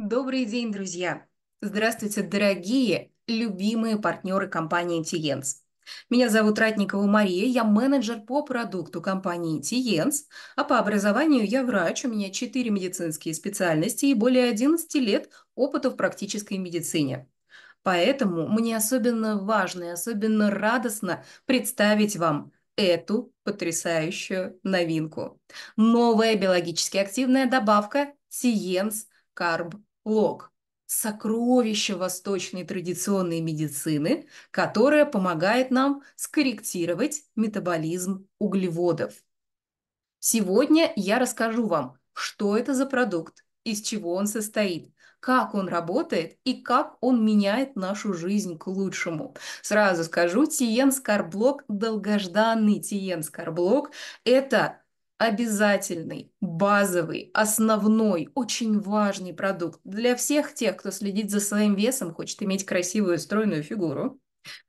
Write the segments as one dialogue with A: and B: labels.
A: Добрый день, друзья! Здравствуйте, дорогие, любимые партнеры компании Тиенс. Меня зовут Ратникова Мария, я менеджер по продукту компании Тиенс, а по образованию я врач, у меня 4 медицинские специальности и более 11 лет опыта в практической медицине. Поэтому мне особенно важно и особенно радостно представить вам эту потрясающую новинку. Новая биологически активная добавка Тиенс Карб Лог – сокровище восточной традиционной медицины, которое помогает нам скорректировать метаболизм углеводов. Сегодня я расскажу вам, что это за продукт, из чего он состоит, как он работает и как он меняет нашу жизнь к лучшему. Сразу скажу, Тиен Скарблок, долгожданный Тиен Скарблок – это обязательный, базовый, основной, очень важный продукт для всех тех, кто следит за своим весом, хочет иметь красивую стройную фигуру,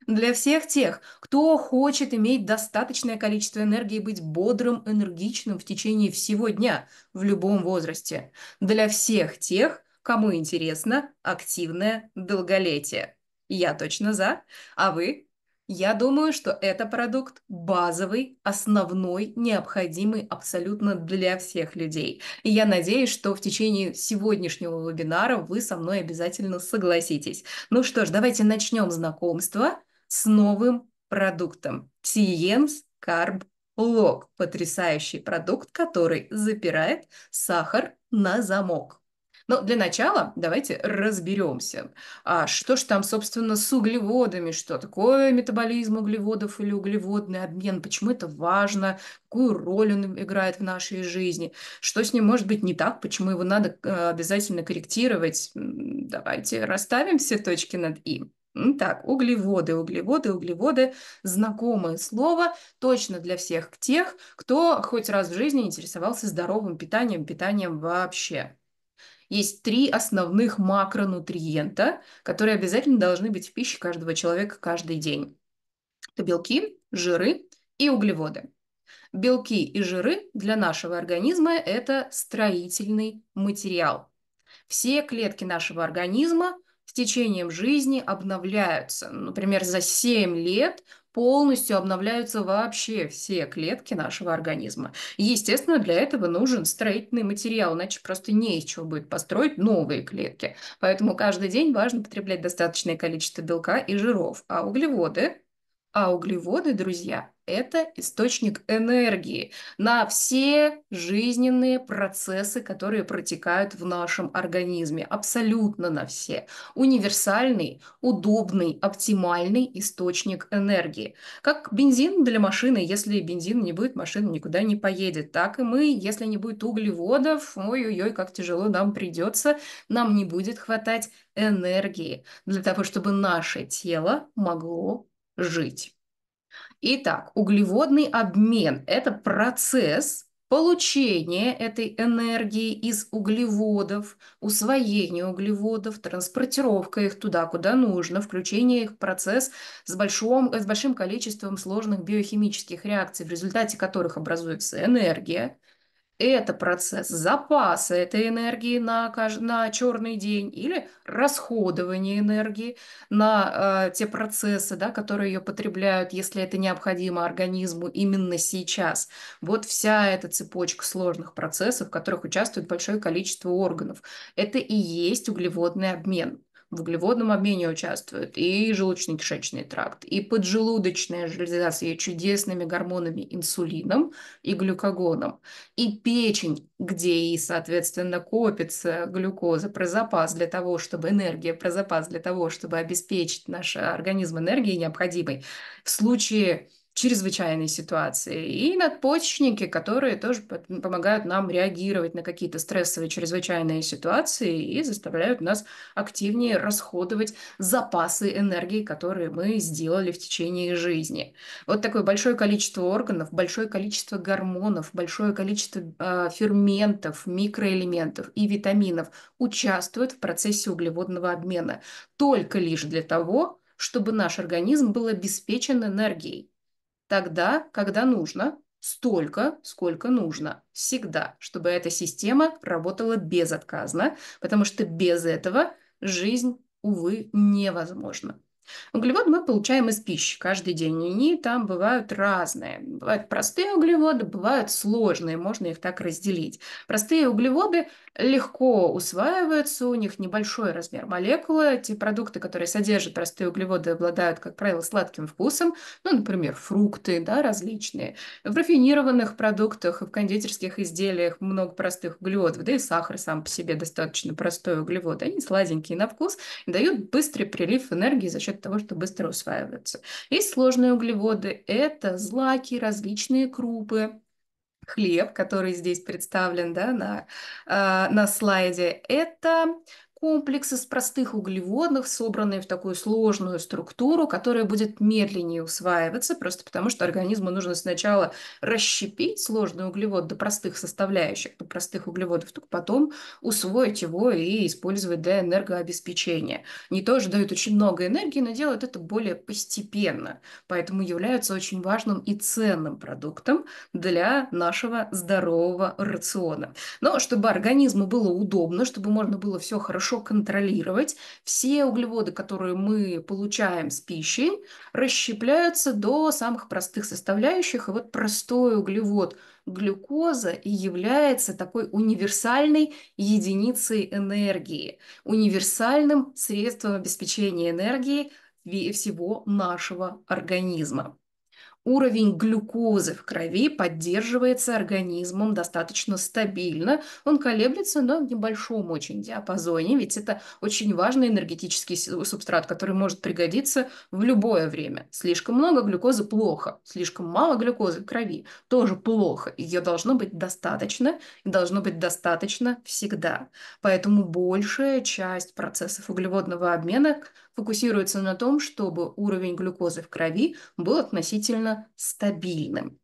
A: для всех тех, кто хочет иметь достаточное количество энергии, быть бодрым, энергичным в течение всего дня, в любом возрасте. Для всех тех, кому интересно активное долголетие. Я точно за, а вы я думаю, что это продукт базовый, основной, необходимый абсолютно для всех людей. И я надеюсь, что в течение сегодняшнего вебинара вы со мной обязательно согласитесь. Ну что ж, давайте начнем знакомство с новым продуктом. Сиенс e Carb Lock. Потрясающий продукт, который запирает сахар на замок. Но для начала давайте разберемся, а что же там, собственно, с углеводами, что такое метаболизм углеводов или углеводный обмен, почему это важно, какую роль он играет в нашей жизни, что с ним может быть не так, почему его надо э, обязательно корректировать. Давайте расставим все точки над «и». Так, углеводы, углеводы, углеводы – знакомое слово точно для всех тех, кто хоть раз в жизни интересовался здоровым питанием, питанием вообще есть три основных макронутриента, которые обязательно должны быть в пище каждого человека каждый день. Это белки, жиры и углеводы. Белки и жиры для нашего организма – это строительный материал. Все клетки нашего организма с течением жизни обновляются. Например, за 7 лет полностью обновляются вообще все клетки нашего организма. Естественно, для этого нужен строительный материал, иначе просто не из чего будет построить новые клетки. Поэтому каждый день важно потреблять достаточное количество белка и жиров, а углеводы, а углеводы, друзья, это источник энергии на все жизненные процессы, которые протекают в нашем организме, абсолютно на все. Универсальный, удобный, оптимальный источник энергии. Как бензин для машины, если бензина не будет, машина никуда не поедет. Так и мы, если не будет углеводов, ой-ой-ой, как тяжело нам придется, нам не будет хватать энергии для того, чтобы наше тело могло жить. Итак, углеводный обмен – это процесс получения этой энергии из углеводов, усвоение углеводов, транспортировка их туда, куда нужно, включение их в процесс с, большом, с большим количеством сложных биохимических реакций, в результате которых образуется энергия – это процесс запаса этой энергии на, кажд... на черный день или расходование энергии на э, те процессы, да, которые ее потребляют, если это необходимо организму именно сейчас. Вот вся эта цепочка сложных процессов, в которых участвует большое количество органов. Это и есть углеводный обмен в углеводном обмене участвуют и желудочно-кишечный тракт, и поджелудочная железа с ее чудесными гормонами инсулином и глюкогоном, и печень, где и, соответственно, копится глюкоза про запас для того, чтобы энергия, про запас для того, чтобы обеспечить наш организм энергией необходимой. В случае чрезвычайной ситуации, и надпочечники, которые тоже помогают нам реагировать на какие-то стрессовые чрезвычайные ситуации и заставляют нас активнее расходовать запасы энергии, которые мы сделали в течение жизни. Вот такое большое количество органов, большое количество гормонов, большое количество э, ферментов, микроэлементов и витаминов участвуют в процессе углеводного обмена только лишь для того, чтобы наш организм был обеспечен энергией тогда, когда нужно, столько, сколько нужно, всегда, чтобы эта система работала безотказно, потому что без этого жизнь, увы, невозможна. Углеводы мы получаем из пищи каждый день, и они там бывают разные. Бывают простые углеводы, бывают сложные, можно их так разделить. Простые углеводы легко усваиваются, у них небольшой размер молекулы. Те продукты, которые содержат простые углеводы, обладают, как правило, сладким вкусом, ну, например, фрукты, да, различные. В рафинированных продуктах и в кондитерских изделиях много простых углеводов, да и сахар сам по себе достаточно простой углевод. Они сладенькие на вкус и дают быстрый прилив энергии за счет того, что быстро усваиваются. Есть сложные углеводы, это злаки, различные крупы, хлеб, который здесь представлен да, на, э, на слайде, это комплекс из простых углеводных, собранные в такую сложную структуру, которая будет медленнее усваиваться, просто потому что организму нужно сначала расщепить сложный углевод до простых составляющих, до простых углеводов, только потом усвоить его и использовать для энергообеспечения. Не то же дают очень много энергии, но делают это более постепенно, поэтому являются очень важным и ценным продуктом для нашего здорового рациона. Но чтобы организму было удобно, чтобы можно было все хорошо хорошо контролировать, все углеводы, которые мы получаем с пищей, расщепляются до самых простых составляющих. И вот простой углевод глюкоза является такой универсальной единицей энергии, универсальным средством обеспечения энергии всего нашего организма уровень глюкозы в крови поддерживается организмом достаточно стабильно. Он колеблется, но в небольшом очень диапазоне, ведь это очень важный энергетический субстрат, который может пригодиться в любое время. Слишком много глюкозы – плохо, слишком мало глюкозы в крови – тоже плохо. Ее должно быть достаточно, и должно быть достаточно всегда. Поэтому большая часть процессов углеводного обмена фокусируется на том, чтобы уровень глюкозы в крови был относительно стабильным.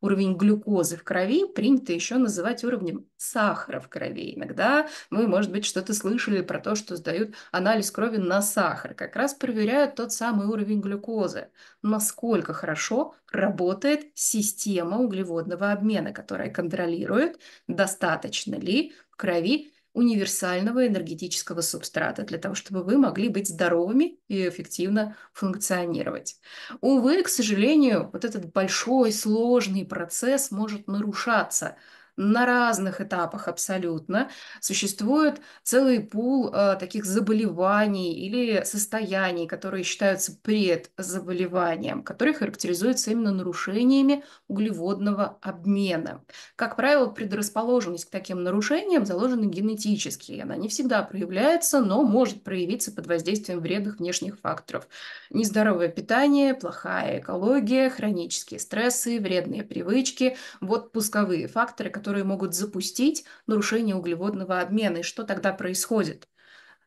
A: Уровень глюкозы в крови принято еще называть уровнем сахара в крови. Иногда мы, может быть, что-то слышали про то, что сдают анализ крови на сахар. Как раз проверяют тот самый уровень глюкозы. Насколько хорошо работает система углеводного обмена, которая контролирует, достаточно ли в крови универсального энергетического субстрата для того, чтобы вы могли быть здоровыми и эффективно функционировать. Увы, к сожалению, вот этот большой сложный процесс может нарушаться – на разных этапах абсолютно существует целый пул э, таких заболеваний или состояний, которые считаются предзаболеванием, которые характеризуются именно нарушениями углеводного обмена. Как правило, предрасположенность к таким нарушениям заложена генетически. Она не всегда проявляется, но может проявиться под воздействием вредных внешних факторов. Нездоровое питание, плохая экология, хронические стрессы, вредные привычки – вот пусковые факторы, которые которые могут запустить нарушение углеводного обмена. И что тогда происходит?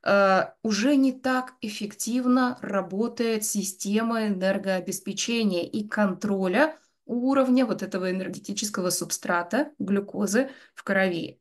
A: Э, уже не так эффективно работает система энергообеспечения и контроля уровня вот этого энергетического субстрата глюкозы в крови.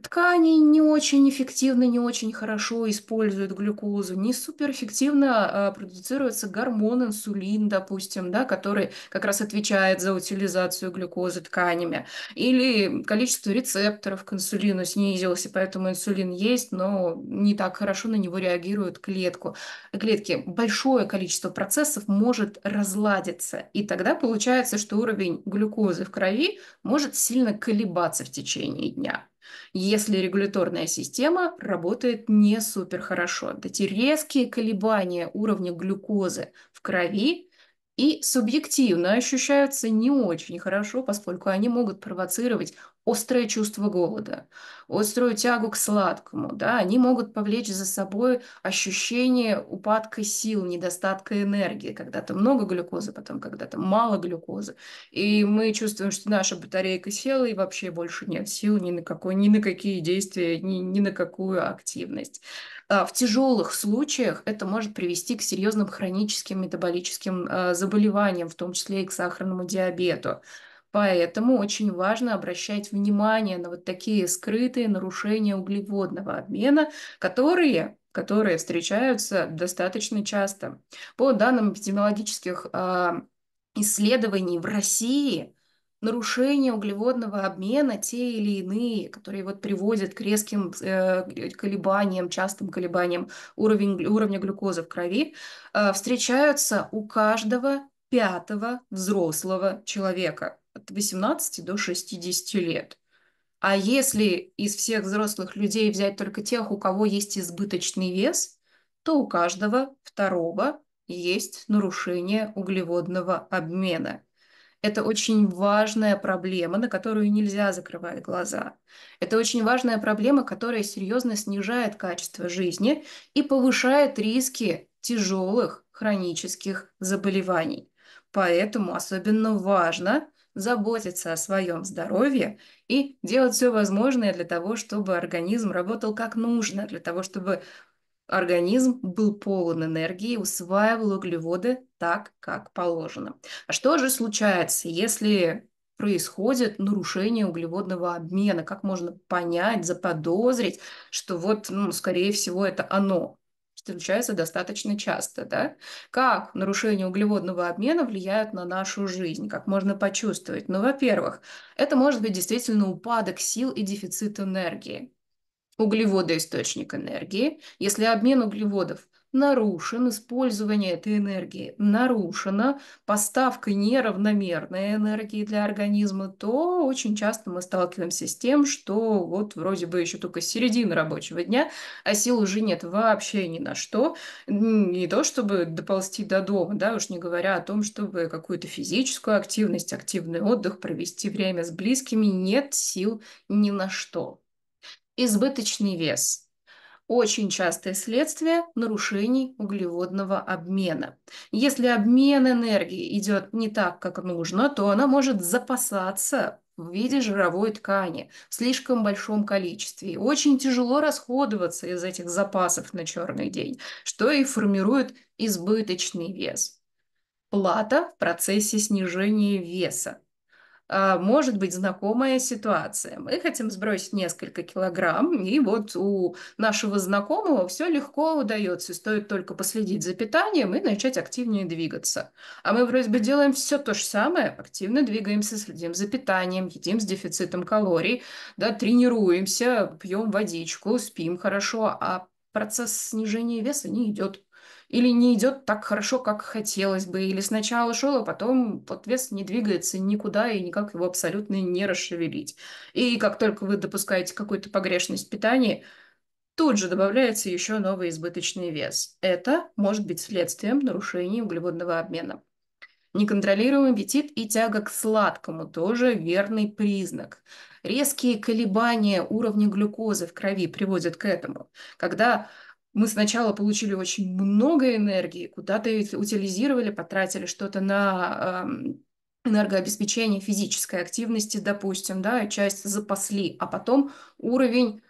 A: Ткани не очень эффективно, не очень хорошо используют глюкозу, не суперэффективно э, а, продуцируется гормон инсулин, допустим, да, который как раз отвечает за утилизацию глюкозы тканями. Или количество рецепторов к инсулину снизилось, и поэтому инсулин есть, но не так хорошо на него реагируют клетку. клетки. Большое количество процессов может разладиться, и тогда получается, что уровень глюкозы в крови может сильно колебаться в течение дня если регуляторная система работает не супер хорошо. Эти резкие колебания уровня глюкозы в крови и субъективно ощущаются не очень хорошо, поскольку они могут провоцировать острое чувство голода, острую тягу к сладкому, да, они могут повлечь за собой ощущение упадка сил, недостатка энергии, когда-то много глюкозы, потом когда-то мало глюкозы, и мы чувствуем, что наша батарейка села, и вообще больше нет сил ни на, какой, ни на какие действия, ни, ни на какую активность. А в тяжелых случаях это может привести к серьезным хроническим метаболическим а, заболеваниям, в том числе и к сахарному диабету. Поэтому очень важно обращать внимание на вот такие скрытые нарушения углеводного обмена, которые которые встречаются достаточно часто. По данным эпидемиологических э, исследований в России, нарушения углеводного обмена, те или иные, которые вот приводят к резким э, колебаниям, частым колебаниям уровень, уровня глюкозы в крови, э, встречаются у каждого пятого взрослого человека от 18 до 60 лет. А если из всех взрослых людей взять только тех, у кого есть избыточный вес, то у каждого второго есть нарушение углеводного обмена. Это очень важная проблема, на которую нельзя закрывать глаза. Это очень важная проблема, которая серьезно снижает качество жизни и повышает риски тяжелых хронических заболеваний. Поэтому особенно важно заботиться о своем здоровье и делать все возможное для того, чтобы организм работал как нужно, для того, чтобы организм был полон энергии, усваивал углеводы так, как положено. А что же случается, если происходит нарушение углеводного обмена? Как можно понять, заподозрить, что вот, ну, скорее всего, это оно? встречаются достаточно часто, да? Как нарушение углеводного обмена влияет на нашу жизнь, как можно почувствовать? Ну, во-первых, это может быть действительно упадок сил и дефицит энергии. Углеводы – источник энергии. Если обмен углеводов нарушен, использование этой энергии нарушено, поставка неравномерной энергии для организма, то очень часто мы сталкиваемся с тем, что вот вроде бы еще только середина рабочего дня, а сил уже нет вообще ни на что. Не то, чтобы доползти до дома, да, уж не говоря о том, чтобы какую-то физическую активность, активный отдых, провести время с близкими, нет сил ни на что. Избыточный вес – очень частое следствие нарушений углеводного обмена. Если обмен энергии идет не так, как нужно, то она может запасаться в виде жировой ткани в слишком большом количестве. И очень тяжело расходоваться из этих запасов на черный день, что и формирует избыточный вес. Плата в процессе снижения веса. А, может быть знакомая ситуация. Мы хотим сбросить несколько килограмм, и вот у нашего знакомого все легко удается, стоит только последить за питанием и начать активнее двигаться. А мы вроде бы делаем все то же самое, активно двигаемся, следим за питанием, едим с дефицитом калорий, да, тренируемся, пьем водичку, спим хорошо, а процесс снижения веса не идет или не идет так хорошо, как хотелось бы, или сначала шел, а потом вот вес не двигается никуда и никак его абсолютно не расшевелить. И как только вы допускаете какую-то погрешность питания, тут же добавляется еще новый избыточный вес. Это может быть следствием нарушений углеводного обмена. Неконтролируемый аппетит и тяга к сладкому тоже верный признак. Резкие колебания уровня глюкозы в крови приводят к этому. Когда мы сначала получили очень много энергии, куда-то утилизировали, потратили что-то на эм, энергообеспечение физической активности, допустим, да, часть запасли, а потом уровень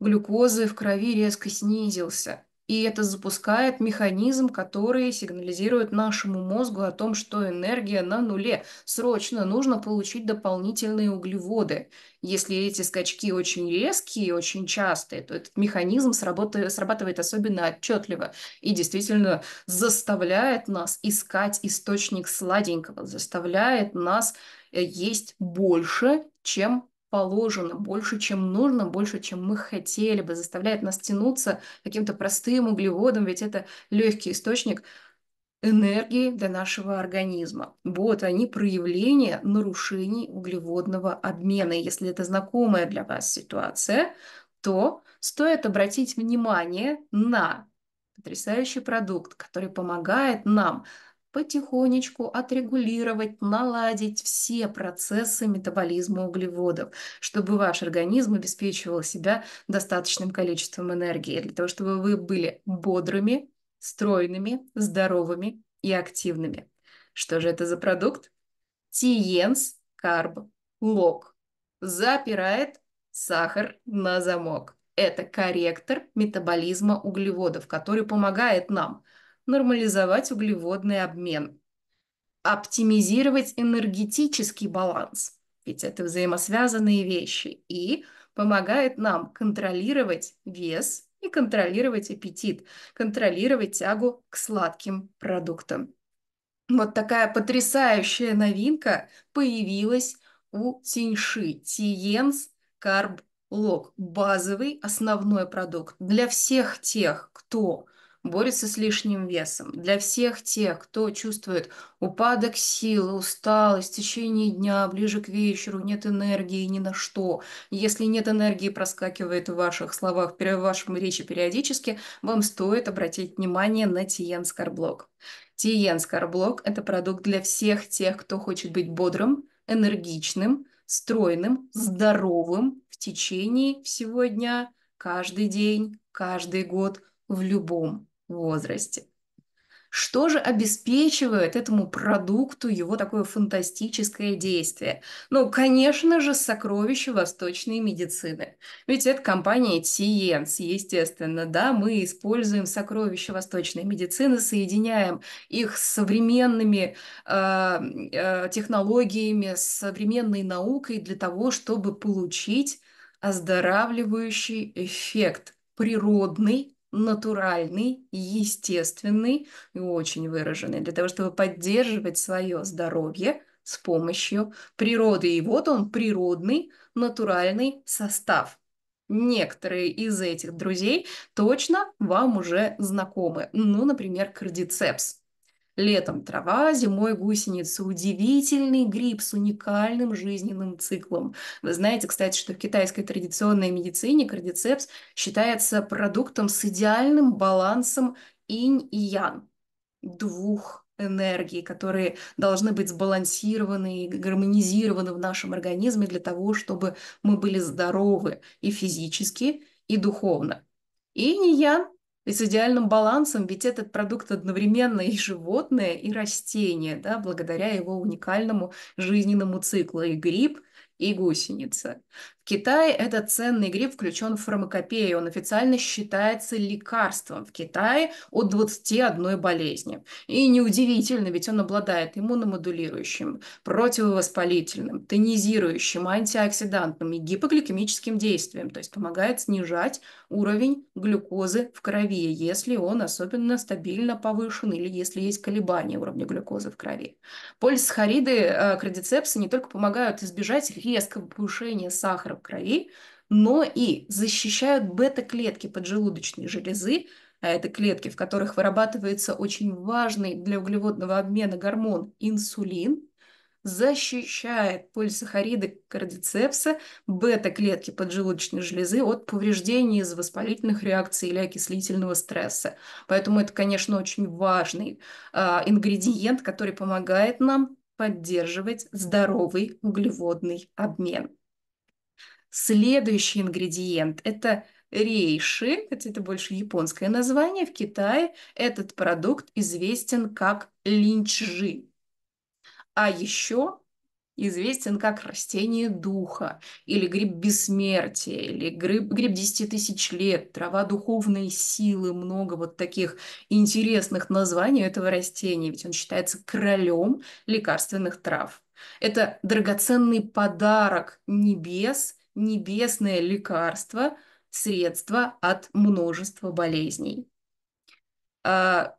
A: глюкозы в крови резко снизился. И это запускает механизм, который сигнализирует нашему мозгу о том, что энергия на нуле. Срочно нужно получить дополнительные углеводы. Если эти скачки очень резкие, очень частые, то этот механизм сработает, срабатывает особенно отчетливо и действительно заставляет нас искать источник сладенького, заставляет нас э, есть больше, чем положено, больше, чем нужно, больше, чем мы хотели бы, заставляет нас тянуться каким-то простым углеводом, ведь это легкий источник энергии для нашего организма. Вот они проявления нарушений углеводного обмена. И если это знакомая для вас ситуация, то стоит обратить внимание на потрясающий продукт, который помогает нам потихонечку отрегулировать, наладить все процессы метаболизма углеводов, чтобы ваш организм обеспечивал себя достаточным количеством энергии, для того, чтобы вы были бодрыми, стройными, здоровыми и активными. Что же это за продукт? Тиенс Карб Лок. Запирает сахар на замок. Это корректор метаболизма углеводов, который помогает нам – нормализовать углеводный обмен, оптимизировать энергетический баланс, ведь это взаимосвязанные вещи, и помогает нам контролировать вес и контролировать аппетит, контролировать тягу к сладким продуктам. Вот такая потрясающая новинка появилась у Тиньши, Тиенс Карб Лог, базовый основной продукт для всех тех, кто борется с лишним весом, для всех тех, кто чувствует упадок сил, усталость в течение дня, ближе к вечеру, нет энергии ни на что. Если нет энергии, проскакивает в ваших словах, в вашем речи периодически, вам стоит обратить внимание на Тиен Скорблок. Тиен Скорблок – это продукт для всех тех, кто хочет быть бодрым, энергичным, стройным, здоровым в течение всего дня, каждый день, каждый год, в любом возрасте. Что же обеспечивает этому продукту его такое фантастическое действие? Ну, конечно же, сокровища восточной медицины. Ведь это компания Тиенс, естественно, да, мы используем сокровища восточной медицины, соединяем их с современными э, э, технологиями, с современной наукой для того, чтобы получить оздоравливающий эффект природный, натуральный, естественный и очень выраженный, для того, чтобы поддерживать свое здоровье с помощью природы. И вот он, природный, натуральный состав. Некоторые из этих друзей точно вам уже знакомы. Ну, например, кардицепс. Летом трава, зимой гусеница. Удивительный гриб с уникальным жизненным циклом. Вы знаете, кстати, что в китайской традиционной медицине кардицепс считается продуктом с идеальным балансом инь и ян, двух энергии, которые должны быть сбалансированы и гармонизированы в нашем организме для того, чтобы мы были здоровы и физически, и духовно. И инь и ян и с идеальным балансом, ведь этот продукт одновременно и животное, и растение, да, благодаря его уникальному жизненному циклу и гриб, и гусеница. Китае этот ценный гриб включен в фармакопею. Он официально считается лекарством в Китае от 21 болезни. И неудивительно, ведь он обладает иммуномодулирующим, противовоспалительным, тонизирующим, антиоксидантным и гипогликемическим действием, то есть помогает снижать уровень глюкозы в крови, если он особенно стабильно повышен или если есть колебания уровня глюкозы в крови. Полисахариды э, крадицепса не только помогают избежать резкого повышения сахара сахара в крови, но и защищают бета-клетки поджелудочной железы, а это клетки, в которых вырабатывается очень важный для углеводного обмена гормон инсулин, защищает полисахариды кардицепса, бета-клетки поджелудочной железы от повреждений из воспалительных реакций или окислительного стресса. Поэтому это, конечно, очень важный э, ингредиент, который помогает нам поддерживать здоровый углеводный обмен. Следующий ингредиент – это рейши, хотя это больше японское название, в Китае этот продукт известен как линчжи. А еще известен как растение духа, или гриб бессмертия, или гриб, гриб 10 тысяч лет, трава духовной силы, много вот таких интересных названий этого растения, ведь он считается королем лекарственных трав. Это драгоценный подарок небес небесное лекарство, средство от множества болезней. А,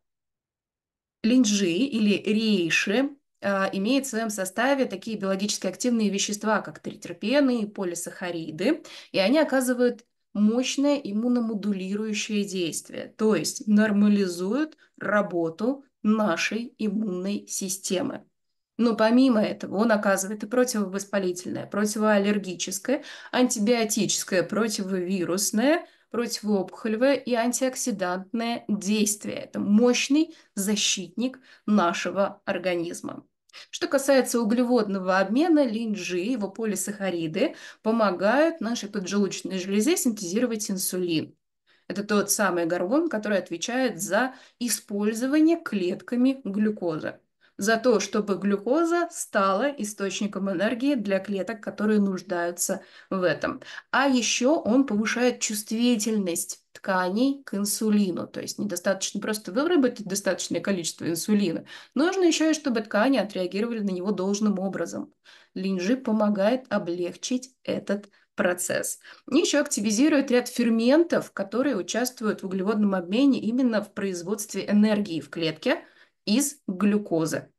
A: Линджи или рейши а, имеет в своем составе такие биологически активные вещества, как тритерпены и полисахариды, и они оказывают мощное иммуномодулирующее действие, то есть нормализуют работу нашей иммунной системы. Но помимо этого он оказывает и противовоспалительное, противоаллергическое, антибиотическое, противовирусное, противоопухолевое и антиоксидантное действие. Это мощный защитник нашего организма. Что касается углеводного обмена, линджи, его полисахариды помогают нашей поджелудочной железе синтезировать инсулин. Это тот самый гормон, который отвечает за использование клетками глюкозы за то, чтобы глюкоза стала источником энергии для клеток, которые нуждаются в этом. А еще он повышает чувствительность тканей к инсулину. То есть недостаточно просто выработать достаточное количество инсулина. Нужно еще и, чтобы ткани отреагировали на него должным образом. Линжи помогает облегчить этот процесс. И еще активизирует ряд ферментов, которые участвуют в углеводном обмене именно в производстве энергии в клетке – из глюкозы.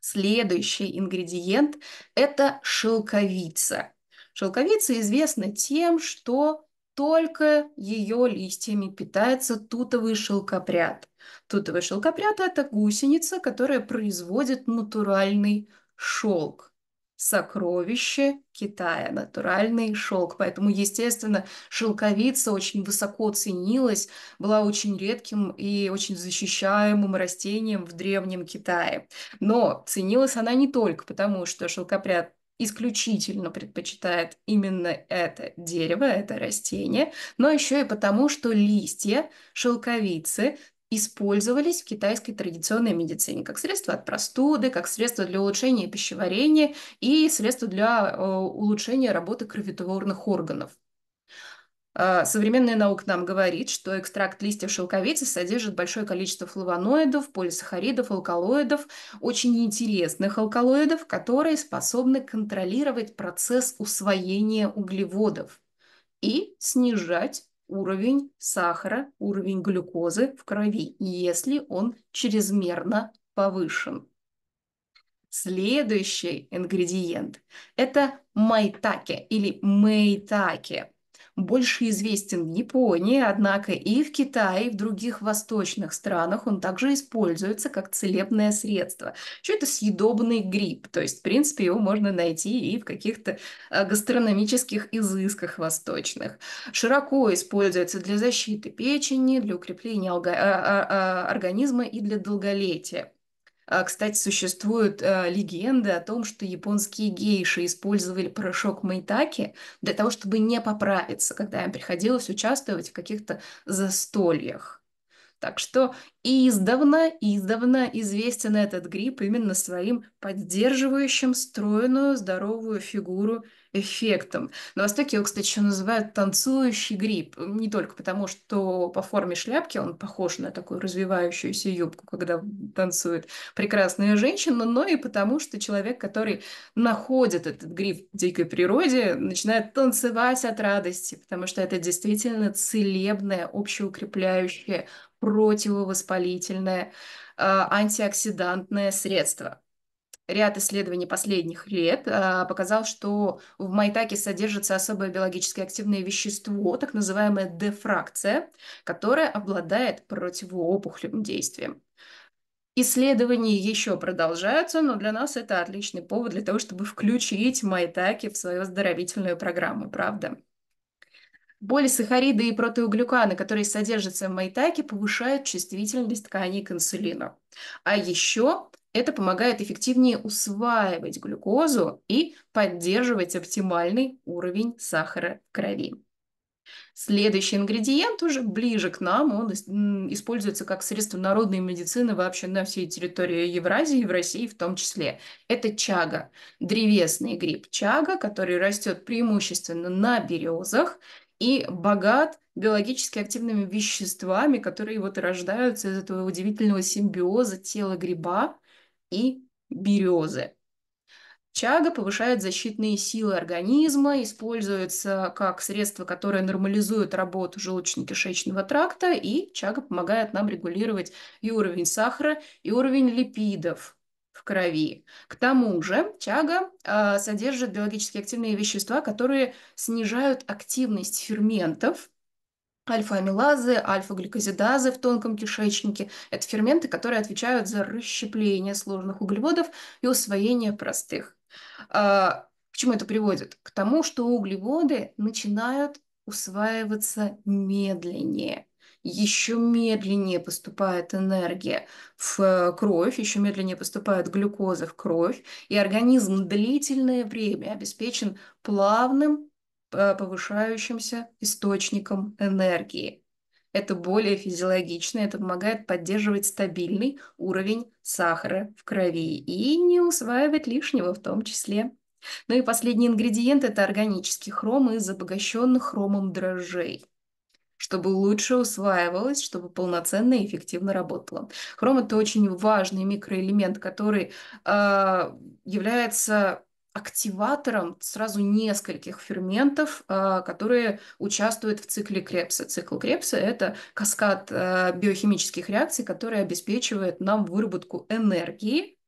A: Следующий ингредиент – это шелковица. Шелковица известна тем, что только ее листьями питается тутовый шелкопряд. Тутовый шелкопряд – это гусеница, которая производит натуральный шелк сокровище Китая, натуральный шелк. Поэтому, естественно, шелковица очень высоко ценилась, была очень редким и очень защищаемым растением в Древнем Китае. Но ценилась она не только потому, что шелкопряд исключительно предпочитает именно это дерево, это растение, но еще и потому, что листья шелковицы использовались в китайской традиционной медицине как средство от простуды, как средство для улучшения пищеварения и средство для э, улучшения работы кровотворных органов. Э, современная наука нам говорит, что экстракт листьев шелковицы содержит большое количество флавоноидов, полисахаридов, алкалоидов, очень интересных алкалоидов, которые способны контролировать процесс усвоения углеводов и снижать уровень сахара, уровень глюкозы в крови, если он чрезмерно повышен. Следующий ингредиент – это майтаке или мейтаке больше известен в Японии, однако и в Китае, и в других восточных странах он также используется как целебное средство. Что это съедобный гриб? То есть, в принципе, его можно найти и в каких-то э, гастрономических изысках восточных. Широко используется для защиты печени, для укрепления а, а, а, организма и для долголетия. А, кстати, существует э, легенды о том, что японские гейши использовали порошок майтаки для того, чтобы не поправиться, когда им приходилось участвовать в каких-то застольях. Так что и издавна, и издавна известен этот грипп именно своим поддерживающим стройную, здоровую фигуру эффектом. На Востоке его, кстати, еще называют танцующий гриб. Не только потому, что по форме шляпки он похож на такую развивающуюся юбку, когда танцует прекрасная женщина, но и потому, что человек, который находит этот гриб в дикой природе, начинает танцевать от радости, потому что это действительно целебное, общеукрепляющее, противовоспалительное, а, антиоксидантное средство. Ряд исследований последних лет а, показал, что в майтаке содержится особое биологически активное вещество, так называемая дефракция, которая обладает противоопухолевым действием. Исследования еще продолжаются, но для нас это отличный повод для того, чтобы включить майтаки в свою оздоровительную программу, правда? Полисахариды и протеоглюканы, которые содержатся в майтаке, повышают чувствительность тканей к инсулину. А еще это помогает эффективнее усваивать глюкозу и поддерживать оптимальный уровень сахара в крови. Следующий ингредиент уже ближе к нам, он используется как средство народной медицины вообще на всей территории Евразии, в России в том числе. Это чага, древесный гриб чага, который растет преимущественно на березах и богат биологически активными веществами, которые вот рождаются из этого удивительного симбиоза тела гриба и березы. Чага повышает защитные силы организма, используется как средство, которое нормализует работу желудочно-кишечного тракта, и чага помогает нам регулировать и уровень сахара, и уровень липидов в крови. К тому же чага э, содержит биологически активные вещества, которые снижают активность ферментов, Альфа-амилазы, альфа-гликозидазы в тонком кишечнике – это ферменты, которые отвечают за расщепление сложных углеводов и усвоение простых. А, к чему это приводит? К тому, что углеводы начинают усваиваться медленнее. Еще медленнее поступает энергия в кровь, еще медленнее поступает глюкоза в кровь, и организм длительное время обеспечен плавным Э, повышающимся источником энергии. Это более физиологично, это помогает поддерживать стабильный уровень сахара в крови и не усваивать лишнего в том числе. Ну и последний ингредиент – это органический хром из обогащенных хромом дрожжей чтобы лучше усваивалось, чтобы полноценно и эффективно работало. Хром – это очень важный микроэлемент, который э, является активатором сразу нескольких ферментов, а, которые участвуют в цикле Крепса. Цикл Крепса – это каскад а, биохимических реакций, который обеспечивает нам выработку энергии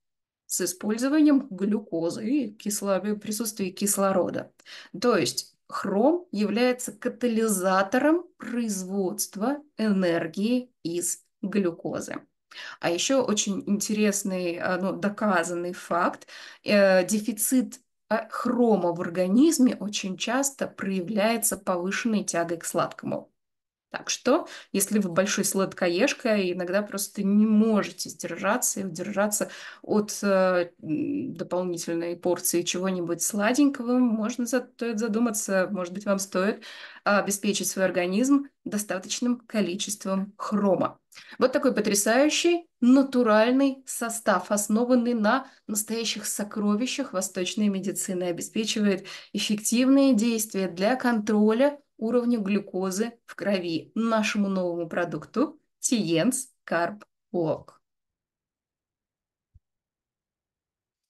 A: с использованием глюкозы и кисло... присутствия кислорода. То есть хром является катализатором производства энергии из глюкозы. А еще очень интересный, э, ну, доказанный факт, э, дефицит э, хрома в организме очень часто проявляется повышенной тягой к сладкому. Так что, если вы большой сладкоежка, иногда просто не можете сдержаться и удержаться от э, дополнительной порции чего-нибудь сладенького, можно стоит задуматься, может быть, вам стоит а, обеспечить свой организм достаточным количеством хрома. Вот такой потрясающий натуральный состав, основанный на настоящих сокровищах восточной медицины, обеспечивает эффективные действия для контроля уровню глюкозы в крови нашему новому продукту Тиенс Карп Лок.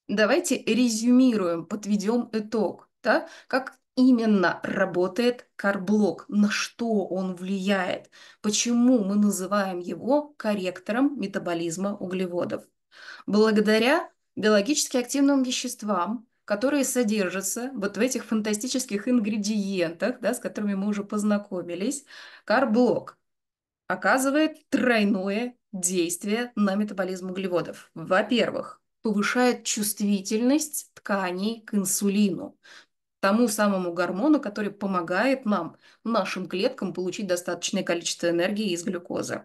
A: Давайте резюмируем, подведем итог, да? как именно работает карблок, на что он влияет, почему мы называем его корректором метаболизма углеводов. Благодаря биологически активным веществам которые содержатся вот в этих фантастических ингредиентах, да, с которыми мы уже познакомились, карблок оказывает тройное действие на метаболизм углеводов. Во-первых, повышает чувствительность тканей к инсулину, тому самому гормону, который помогает нам, нашим клеткам, получить достаточное количество энергии из глюкозы.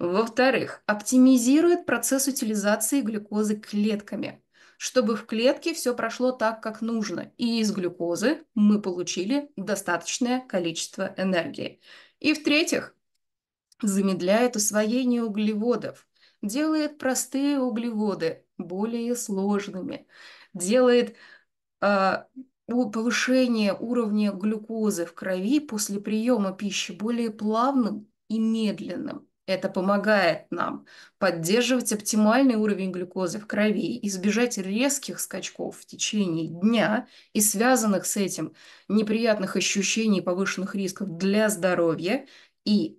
A: Во-вторых, оптимизирует процесс утилизации глюкозы клетками чтобы в клетке все прошло так, как нужно, и из глюкозы мы получили достаточное количество энергии. И в-третьих, замедляет усвоение углеводов, делает простые углеводы более сложными, делает э, повышение уровня глюкозы в крови после приема пищи более плавным и медленным. Это помогает нам поддерживать оптимальный уровень глюкозы в крови, избежать резких скачков в течение дня и связанных с этим неприятных ощущений и повышенных рисков для здоровья. И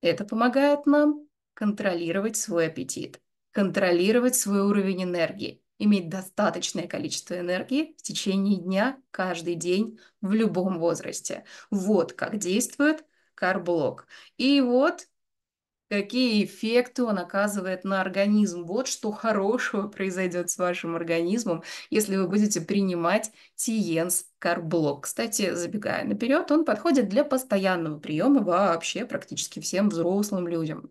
A: это помогает нам контролировать свой аппетит, контролировать свой уровень энергии, иметь достаточное количество энергии в течение дня, каждый день, в любом возрасте. Вот как действует карблок. И вот какие эффекты он оказывает на организм. Вот что хорошего произойдет с вашим организмом, если вы будете принимать Тиенс Карблок. Кстати, забегая наперед, он подходит для постоянного приема вообще практически всем взрослым людям.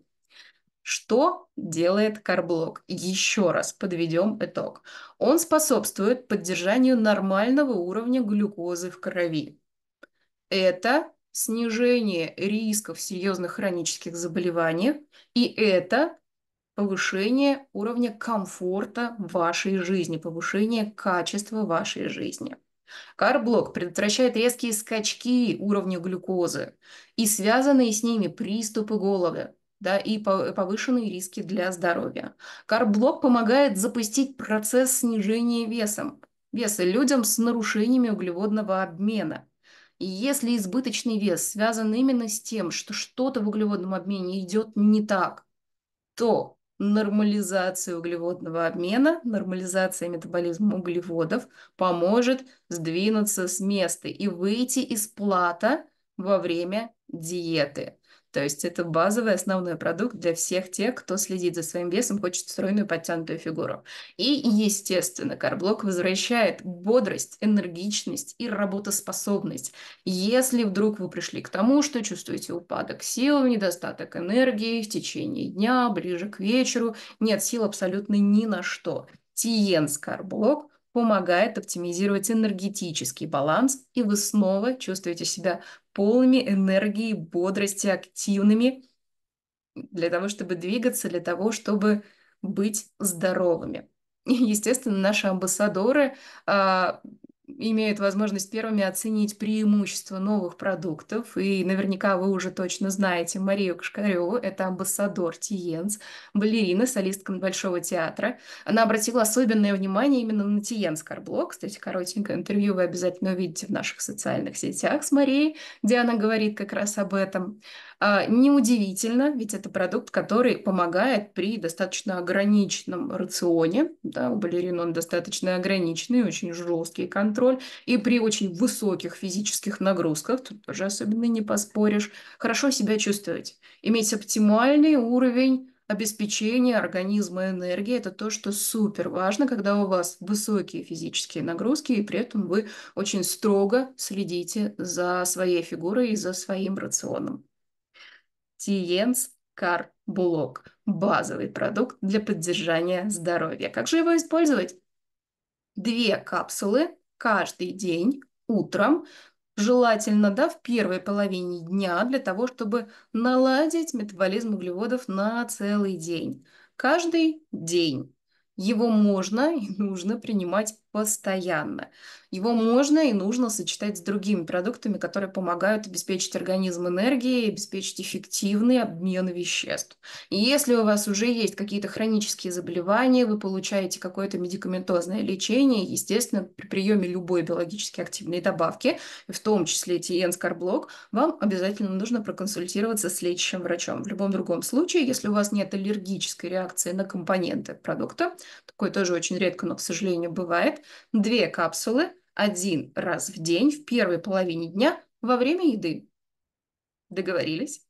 A: Что делает карблок? Еще раз подведем итог. Он способствует поддержанию нормального уровня глюкозы в крови. Это снижение рисков серьезных хронических заболеваний, и это повышение уровня комфорта вашей жизни, повышение качества вашей жизни. Карблок предотвращает резкие скачки уровня глюкозы и связанные с ними приступы голода да, и повышенные риски для здоровья. Карблок помогает запустить процесс снижения весом, веса людям с нарушениями углеводного обмена – и если избыточный вес связан именно с тем, что что-то в углеводном обмене идет не так, то нормализация углеводного обмена, нормализация метаболизма углеводов поможет сдвинуться с места и выйти из плата во время диеты. То есть это базовый основной продукт для всех тех, кто следит за своим весом, хочет стройную подтянутую фигуру. И, естественно, карблок возвращает бодрость, энергичность и работоспособность. Если вдруг вы пришли к тому, что чувствуете упадок сил, недостаток энергии в течение дня, ближе к вечеру, нет сил абсолютно ни на что. Тиенс Карблок помогает оптимизировать энергетический баланс, и вы снова чувствуете себя полными энергии, бодрости, активными для того, чтобы двигаться, для того, чтобы быть здоровыми. Естественно, наши амбассадоры а, имеют возможность первыми оценить преимущества новых продуктов. И наверняка вы уже точно знаете Марию Кашкареву, это амбассадор Тиенс, балерина, солистка Большого театра. Она обратила особенное внимание именно на Тиенс Карблок. Кстати, коротенькое интервью вы обязательно увидите в наших социальных сетях с Марией, где она говорит как раз об этом. А, неудивительно, ведь это продукт, который помогает при достаточно ограниченном рационе. Да, у балерин он достаточно ограниченный, очень жесткий контроль. И при очень высоких физических нагрузках, тут тоже особенно не поспоришь, хорошо себя чувствовать. Иметь оптимальный уровень обеспечения организма энергии – это то, что супер важно, когда у вас высокие физические нагрузки, и при этом вы очень строго следите за своей фигурой и за своим рационом. Тиенс Кар Булок – базовый продукт для поддержания здоровья. Как же его использовать? Две капсулы каждый день утром, желательно да, в первой половине дня для того, чтобы наладить метаболизм углеводов на целый день. Каждый день. Его можно и нужно принимать постоянно. Его можно и нужно сочетать с другими продуктами, которые помогают обеспечить организм энергией, обеспечить эффективный обмен веществ. И если у вас уже есть какие-то хронические заболевания, вы получаете какое-то медикаментозное лечение, естественно, при приеме любой биологически активной добавки, в том числе TN-скорблок, вам обязательно нужно проконсультироваться с лечащим врачом. В любом другом случае, если у вас нет аллергической реакции на компоненты продукта, такое тоже очень редко, но, к сожалению, бывает, две капсулы один раз в день в первой половине дня во время еды. Договорились?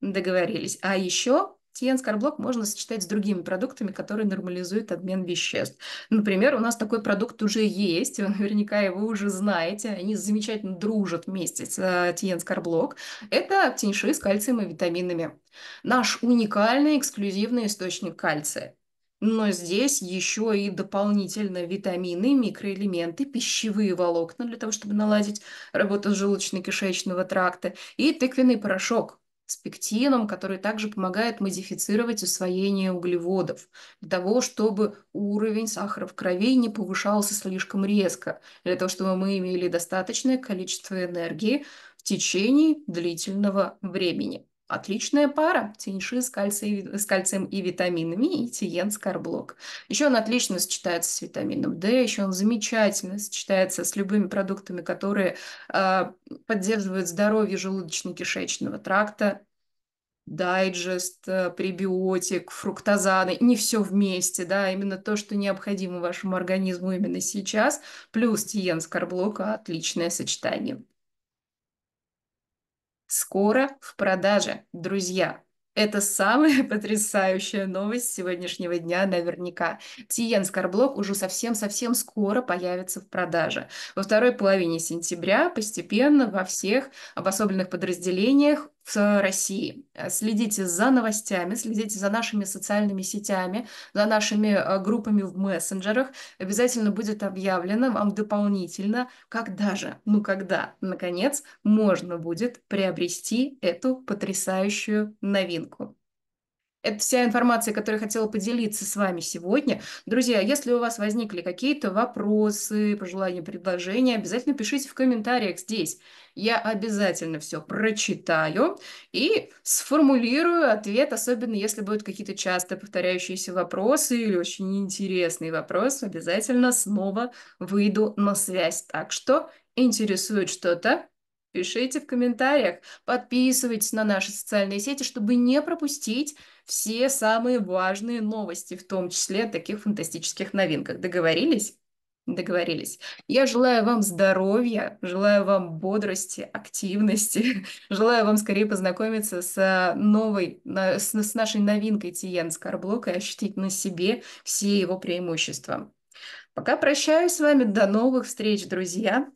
A: Договорились. А еще тиенскорблок можно сочетать с другими продуктами, которые нормализуют обмен веществ. Например, у нас такой продукт уже есть, вы наверняка его уже знаете, они замечательно дружат вместе с э, тиенскорблок. Это птеньши с кальцием и витаминами. Наш уникальный эксклюзивный источник кальция. Но здесь еще и дополнительно витамины, микроэлементы, пищевые волокна для того, чтобы наладить работу желудочно-кишечного тракта и тыквенный порошок с пектином, который также помогает модифицировать усвоение углеводов, для того, чтобы уровень сахара в крови не повышался слишком резко, для того, чтобы мы имели достаточное количество энергии в течение длительного времени. Отличная пара. Тиньши с, кальци... с кальцием и витаминами, и тиен с карблок. Еще он отлично сочетается с витамином D, еще он замечательно сочетается с любыми продуктами, которые э, поддерживают здоровье желудочно-кишечного тракта, дайджест, э, пребиотик, фруктозаны, не все вместе, да, именно то, что необходимо вашему организму именно сейчас, плюс тиен с карблока – отличное сочетание скоро в продаже, друзья. Это самая потрясающая новость сегодняшнего дня наверняка. Тиен Скорблок уже совсем-совсем скоро появится в продаже. Во второй половине сентября постепенно во всех обособленных подразделениях в России. Э, следите за новостями, следите за нашими социальными сетями, за нашими э, группами в мессенджерах. Обязательно будет объявлено вам дополнительно, когда же, ну когда, наконец, можно будет приобрести эту потрясающую новинку. Это вся информация, которую я хотела поделиться с вами сегодня. Друзья, если у вас возникли какие-то вопросы, пожелания, предложения, обязательно пишите в комментариях здесь. Я обязательно все прочитаю и сформулирую ответ, особенно если будут какие-то часто повторяющиеся вопросы или очень интересный вопрос, обязательно снова выйду на связь. Так что интересует что-то, Пишите в комментариях, подписывайтесь на наши социальные сети, чтобы не пропустить все самые важные новости, в том числе о таких фантастических новинках. Договорились? Договорились. Я желаю вам здоровья, желаю вам бодрости, активности, желаю вам скорее познакомиться с э, новой, с, нашей новинкой Тиен Скарблок и ощутить на себе все его преимущества. Пока прощаюсь с вами, до новых встреч, друзья!